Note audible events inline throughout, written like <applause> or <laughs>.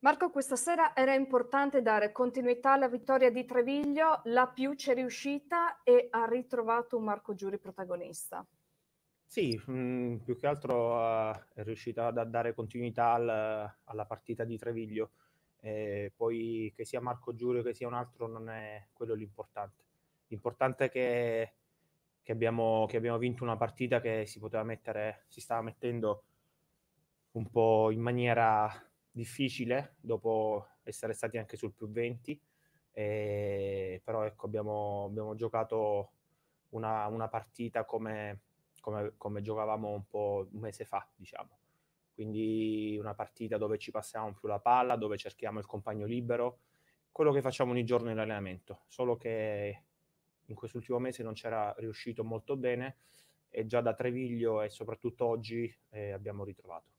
Marco, questa sera era importante dare continuità alla vittoria di Treviglio, la più c'è riuscita e ha ritrovato un Marco Giuri protagonista. Sì, mh, mm, più che altro uh, è riuscita a dare continuità al, alla partita di Treviglio. Eh, poi che sia Marco Giuri o che sia un altro non è quello l'importante. L'importante è che, che, abbiamo, che abbiamo vinto una partita che si poteva mettere, si stava mettendo un po' in maniera difficile dopo essere stati anche sul più 20, eh, però ecco, abbiamo, abbiamo giocato una, una partita come, come, come, giocavamo un po' un mese fa, diciamo. Quindi una partita dove ci passiamo più la palla, dove cerchiamo il compagno libero, quello che facciamo ogni giorno in allenamento, solo che in quest'ultimo mese non c'era riuscito molto bene e già da Treviglio e soprattutto oggi eh, abbiamo ritrovato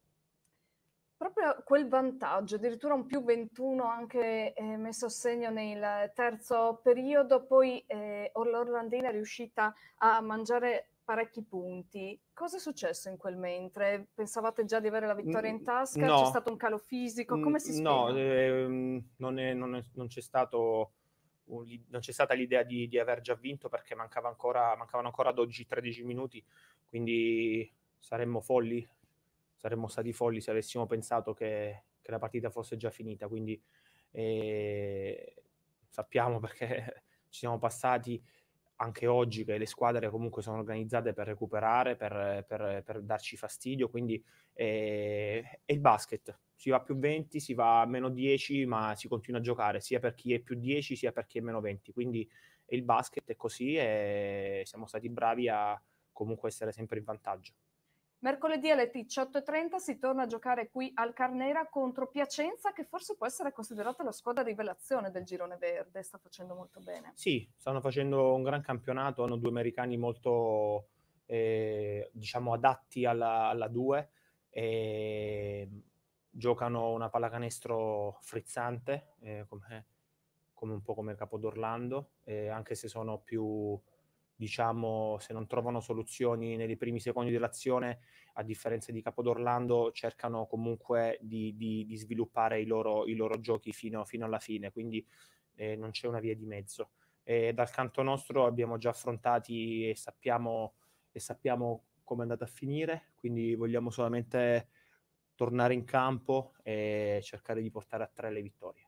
proprio quel vantaggio, addirittura un più 21 anche eh, messo a segno nel terzo periodo, poi eh, l'Orlandina è riuscita a mangiare parecchi punti. Cosa è successo in quel mentre? Pensavate già di avere la vittoria in mm, tasca? No. C'è stato un calo fisico? Mm, Come si spiega? No, eh, non, è, non, è, non, c'è stato non c'è stata l'idea di, di aver già vinto perché mancava ancora, mancavano ancora ad oggi 13 minuti, quindi saremmo folli saremmo stati folli se avessimo pensato che, che la partita fosse già finita. Quindi eh, sappiamo <laughs> perché ci siamo passati anche oggi che le squadre comunque sono organizzate per recuperare, per, per, per darci fastidio, quindi eh, è il basket. Si va più 20, si va a meno 10, ma si continua a giocare sia per chi è più 10 sia per chi è meno 20. Quindi il basket è così e siamo stati bravi a comunque essere sempre in vantaggio. Mercoledì alle 18.30 si torna a giocare qui al Carnera contro Piacenza, che forse può essere considerata la squadra rivelazione del girone verde, sta facendo molto bene. Sì, stanno facendo un gran campionato, hanno due americani molto eh, diciamo adatti alla 2 e giocano una pallacanestro frizzante, eh, come, come un po' come Capodorlando, eh, anche se sono più diciamo, se non trovano soluzioni nei primi secondi dell'azione, a differenza di Capodorlando, cercano comunque di, di, di sviluppare i loro, i loro giochi fino, fino, alla fine, quindi eh, non c'è una via di mezzo. E dal canto nostro abbiamo già affrontati e sappiamo, e sappiamo come è andata a finire, quindi vogliamo solamente tornare in campo e cercare di portare a tre le vittorie.